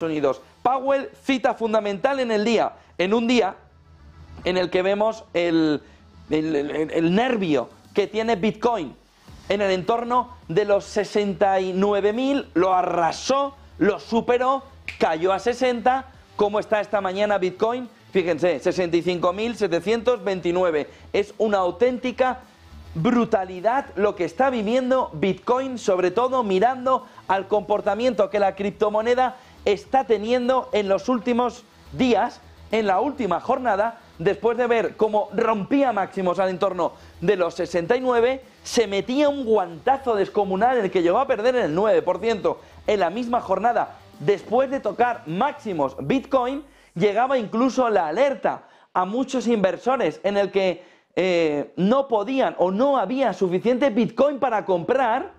Unidos. Powell cita fundamental en el día, en un día en el que vemos el, nervio que tiene Bitcoin en el entorno de los 69.000, lo arrasó, lo superó, cayó a 60. ¿Cómo está esta mañana Bitcoin? Fíjense, 65.729. Es una auténtica brutalidad lo que está viviendo Bitcoin, sobre todo mirando al comportamiento que la criptomoneda está teniendo en los últimos días, en la última jornada, después de ver cómo rompía máximos al entorno de los 69, se metía un guantazo descomunal en el que llegó a perder el 9% en la misma jornada. Después de tocar máximos Bitcoin, llegaba incluso la alerta a muchos inversores en el que eh, no podían o no había suficiente Bitcoin para comprar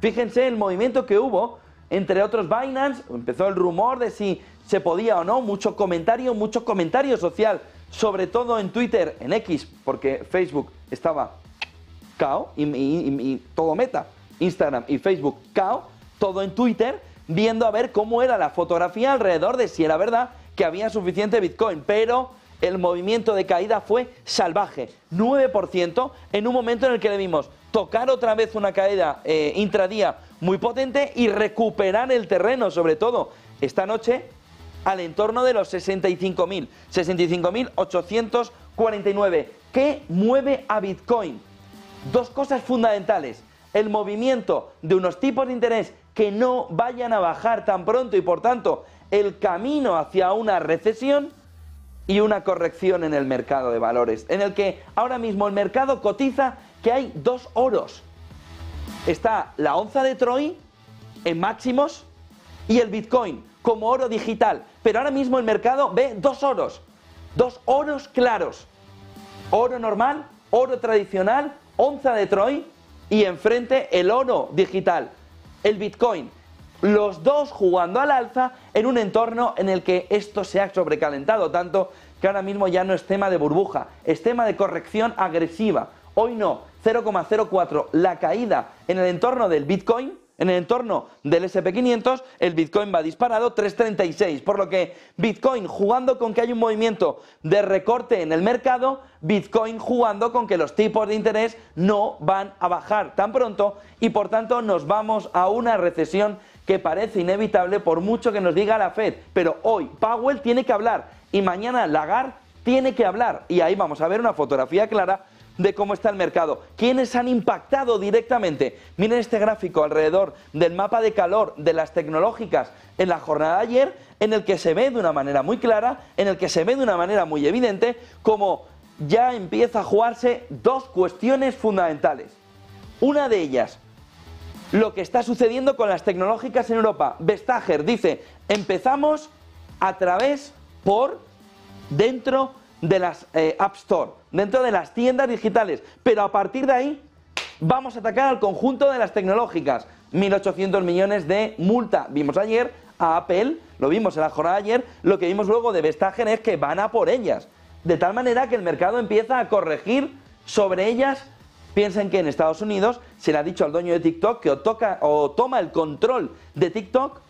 Fíjense el movimiento que hubo, entre otros Binance, empezó el rumor de si se podía o no, mucho comentario, mucho comentario social, sobre todo en Twitter, en X, porque Facebook estaba cao y, todo meta, Instagram y Facebook cao, todo en Twitter, viendo a ver cómo era la fotografía alrededor de si era verdad que había suficiente Bitcoin, pero el movimiento de caída fue salvaje, 9%, en un momento en el que le vimos tocar otra vez una caída eh, intradía muy potente y recuperar el terreno, sobre todo esta noche, al entorno de los 65.000, 65.849. ¿Qué mueve a Bitcoin? Dos cosas fundamentales. El movimiento de unos tipos de interés que no vayan a bajar tan pronto y por tanto el camino hacia una recesión y una corrección en el mercado de valores, en el que ahora mismo el mercado cotiza que hay dos oros. Está la onza de Troy en máximos y el Bitcoin como oro digital. Pero ahora mismo el mercado ve dos oros, dos oros claros. Oro normal, oro tradicional, onza de Troy y enfrente el oro digital, el Bitcoin. Los dos jugando al alza en un entorno en el que esto se ha sobrecalentado tanto que ahora mismo ya no es tema de burbuja, es tema de corrección agresiva Hoy no, 0,04. La caída en el entorno del Bitcoin, en el entorno del SP500, el Bitcoin va disparado 3,36. Por lo que Bitcoin jugando con que hay un movimiento de recorte en el mercado, Bitcoin jugando con que los tipos de interés no van a bajar tan pronto y por tanto nos vamos a una recesión que parece inevitable por mucho que nos diga la Fed. Pero hoy Powell tiene que hablar y mañana Lagarde tiene que hablar. Y ahí vamos a ver una fotografía clara de cómo está el mercado, quiénes han impactado directamente. Miren este gráfico alrededor del mapa de calor de las tecnológicas en la jornada de ayer, en el que se ve de una manera muy clara, en el que se ve de una manera muy evidente, como ya empieza a jugarse dos cuestiones fundamentales. Una de ellas, lo que está sucediendo con las tecnológicas en Europa. Vestager dice, empezamos a través, por, dentro de las eh, App Store, dentro de las tiendas digitales. Pero a partir de ahí vamos a atacar al conjunto de las tecnológicas. 1.800 millones de multa. Vimos ayer a Apple, lo vimos en la jornada de ayer, lo que vimos luego de Vestagen es que van a por ellas. De tal manera que el mercado empieza a corregir sobre ellas. Piensen que en Estados Unidos se le ha dicho al dueño de TikTok que toca, o toma el control de TikTok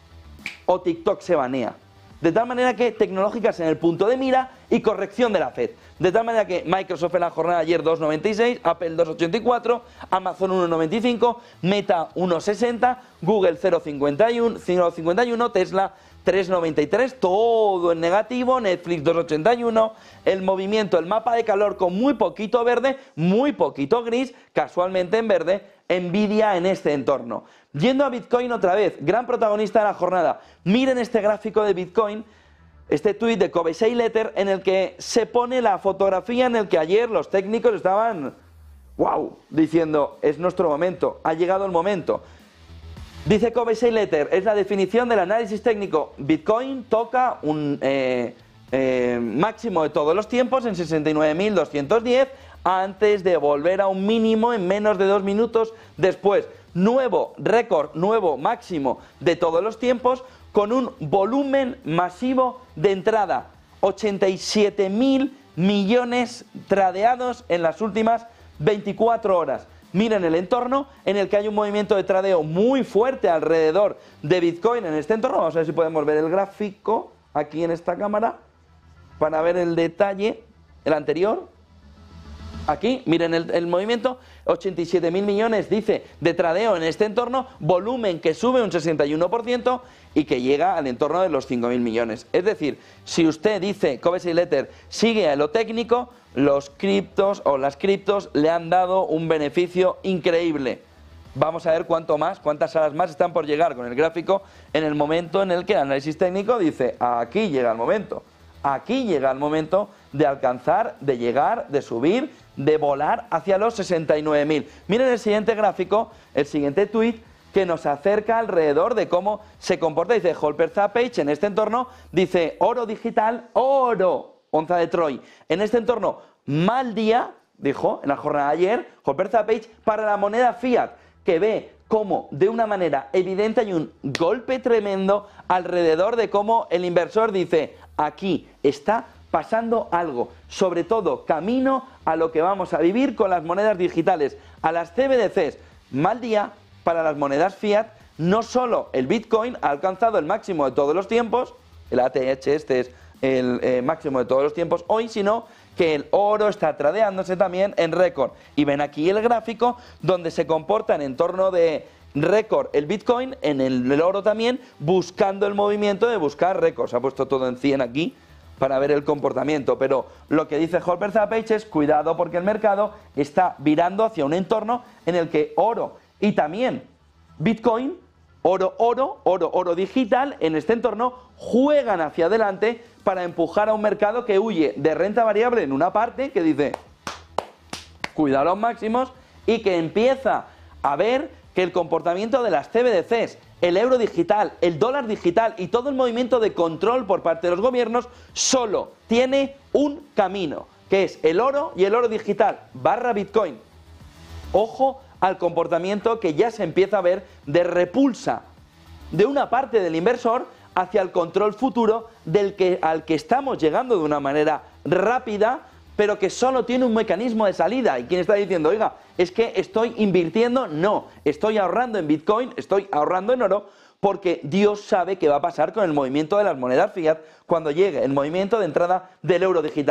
o TikTok se banea. De tal manera que tecnológicas en el punto de mira y corrección de la FED. De tal manera que Microsoft en la jornada ayer 2,96, Apple 2,84, Amazon 1,95, Meta 1,60, Google 0,51, 0,51, Tesla 3,93, todo en negativo, Netflix 2,81, el movimiento, el mapa de calor con muy poquito verde, muy poquito gris, casualmente en verde, envidia en este entorno. Yendo a Bitcoin otra vez, gran protagonista de la jornada. Miren este gráfico de Bitcoin, este tuit de Kobe Letter en el que se pone la fotografía en el que ayer los técnicos estaban, wow, diciendo, es nuestro momento, ha llegado el momento. Dice Kobe Letter, es la definición del análisis técnico. Bitcoin toca un eh, eh, máximo de todos los tiempos en 69.210 antes de volver a un mínimo en menos de dos minutos después. Nuevo récord, nuevo máximo de todos los tiempos con un volumen masivo de entrada. 87.000 millones tradeados en las últimas 24 horas miren el entorno en el que hay un movimiento de tradeo muy fuerte alrededor de Bitcoin en este entorno. Vamos a ver si podemos ver el gráfico aquí en esta cámara para ver el detalle, el anterior, aquí, miren el, movimiento, 87.000 millones, dice, de tradeo en este entorno, volumen que sube un 61% y que llega al entorno de los 5.000 millones. Es decir, si usted dice, y Letter sigue a lo técnico, los criptos o las criptos le han dado un beneficio increíble. Vamos a ver cuánto más, cuántas alas más están por llegar con el gráfico en el momento en el que el análisis técnico dice, aquí llega el momento, aquí llega el momento de alcanzar, de llegar, de subir, de volar hacia los 69.000. Miren el siguiente gráfico, el siguiente tuit que nos acerca alrededor de cómo se comporta. Dice Holper Zapage, en este entorno, dice oro digital, oro, onza de Troy. En este entorno, mal día, dijo en la jornada de ayer Holper Zapage, para la moneda fiat, que ve cómo de una manera evidente hay un golpe tremendo alrededor de cómo el inversor dice, aquí está pasando algo, sobre todo camino a lo que vamos a vivir con las monedas digitales, a las CBDCs. Mal día para las monedas fiat, no solo el Bitcoin ha alcanzado el máximo de todos los tiempos, el ATH este es el eh, máximo de todos los tiempos hoy, sino que el oro está tradeándose también en récord. Y ven aquí el gráfico donde se comportan en torno de récord el Bitcoin, en el, oro también, buscando el movimiento de buscar récords. Ha puesto todo en 100 aquí, para ver el comportamiento. Pero lo que dice Holper Zappage es cuidado porque el mercado está virando hacia un entorno en el que oro y también Bitcoin, oro, oro, oro, oro digital, en este entorno juegan hacia adelante para empujar a un mercado que huye de renta variable en una parte, que dice, cuidado los máximos, y que empieza a ver que el comportamiento de las CBDCs el euro digital, el dólar digital y todo el movimiento de control por parte de los gobiernos solo tiene un camino, que es el oro y el oro digital barra Bitcoin. Ojo al comportamiento que ya se empieza a ver de repulsa de una parte del inversor hacia el control futuro del que, al que estamos llegando de una manera rápida pero que solo tiene un mecanismo de salida. ¿Y quien está diciendo, oiga, es que estoy invirtiendo? No, estoy ahorrando en Bitcoin, estoy ahorrando en oro, porque Dios sabe qué va a pasar con el movimiento de las monedas fiat cuando llegue el movimiento de entrada del euro digital.